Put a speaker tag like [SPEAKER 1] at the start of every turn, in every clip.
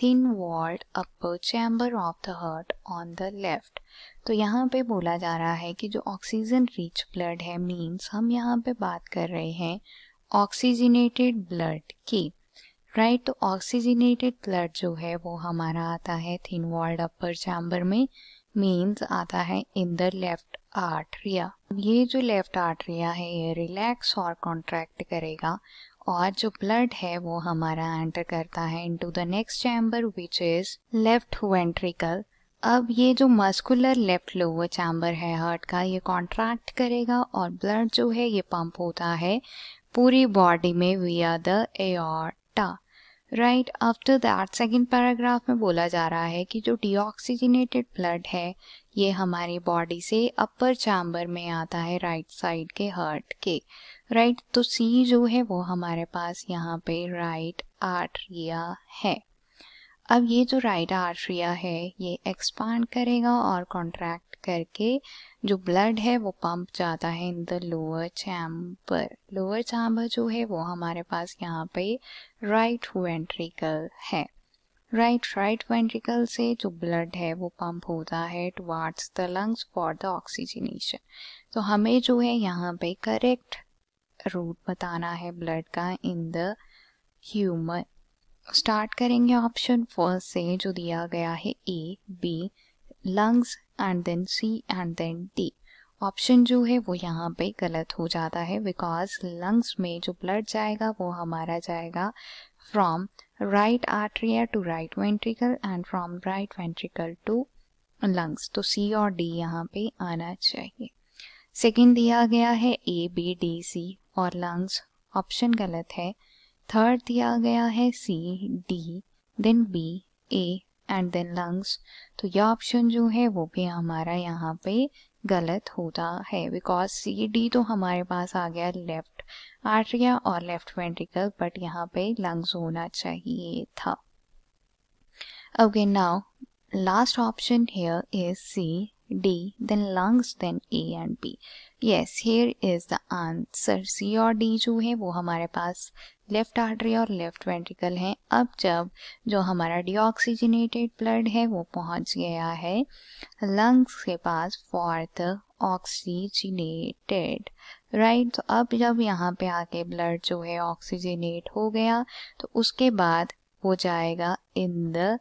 [SPEAKER 1] thin-walled upper chamber of the heart on the left. तो यहाँ पे बोला जा रहा है कि जो oxygen rich blood है means हम यहाँ पे बात कर रहे हैं oxygenated blood की राइट तो ऑक्सीजनेटेड ब्लड जो है वो हमारा आता है थिन वॉल्ड अपर चैम्बर में मीन्स आता है इन द लेफ्ट आर्ट्रिया ये जो लेफ्ट आर्ट्रिया है ये रिलैक्स और कॉन्ट्रैक्ट करेगा और जो ब्लड है वो हमारा एंटर करता है into the next chamber which is left ventricle अब ये जो मस्कुलर लेफ्ट लोअर चैम्बर है हार्ट का ये कॉन्ट्रैक्ट करेगा और ब्लड जो है ये पंप होता है पूरी बॉडी में we are the aorta right after that second paragraph में बोला जा रहा है कि जो डिऑक्सीजनेटेड ब्लड है ये हमारी बॉडी से अपर चैम्बर में आता है राइट right साइड के हार्ट के राइट right, तो सी जो है वो हमारे पास यहाँ पे राइट right आर्ट्रिया है अब ये जो राइट right आर्ट्रिया है ये एक्सपांड करेगा और कॉन्ट्रैक्ट करके जो ब्लड है वो पंप जाता है in the lower chamber lower chamber जो है वो हमारे पास यहाँ पे राइट वेंट्रिकल है राइट राइट वेंट्रिकल से जो ब्लड है वो पंप होता है towards the lungs for the oxygenation तो हमें जो है यहाँ पे करेक्ट रूट बताना है ब्लड का इन द ह्यूमन स्टार्ट करेंगे ऑप्शन फर्स्ट से जो दिया गया है A B lungs and then C and then D option जो है वो यहाँ पे गलत हो जाता है बिकॉज लंग्स में जो ब्लड जाएगा वो हमारा जाएगा from right atria to right ventricle and from right ventricle to lungs तो सी और डी यहाँ पे आना चाहिए सेकेंड दिया गया है ए बी डी सी और लंग्स ऑप्शन गलत है थर्ड दिया गया है C D then B A and then lungs तो यह ऑप्शन जो है वो भी हमारा यहाँ पे गलत होता है बिकॉज सी डी तो हमारे पास आ गया लेफ्ट आर्ट्रिया और लेफ्ट वेंट्रिकल बट यहाँ पे लंग्स होना चाहिए था okay now last option here is C D, then lungs, then A and B. Yes, here is the answer. C और D जो है वो हमारे पास left artery और left ventricle है अब जब जो हमारा deoxygenated blood है वो पहुंच गया है lungs के पास for the oxygenated. Right right, तो अब जब यहाँ पे आके ब्लड जो है ऑक्सीजनेट हो गया तो उसके बाद हो जाएगा in the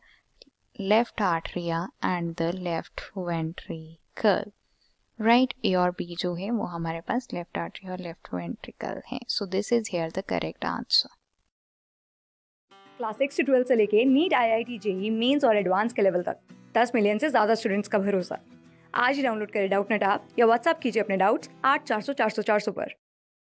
[SPEAKER 1] left atria and the left ventricle right A और बी जो है वो हमारे पास लेफ्ट आर्टरी और लेफ्ट वेंट्रिकल है so this is here the correct answer
[SPEAKER 2] class six से ट्वेल्थ से लेके NEET I I T JEE mains और एडवांस के लेवल तक दस मिलियन से ज़्यादा स्टूडेंट्स का भरोसा आज ही डाउनलोड करें डाउट नेट आप या व्हाट्सअप कीजिए अपने डाउट्स आठ चार सौ चार सौ चार सौ पर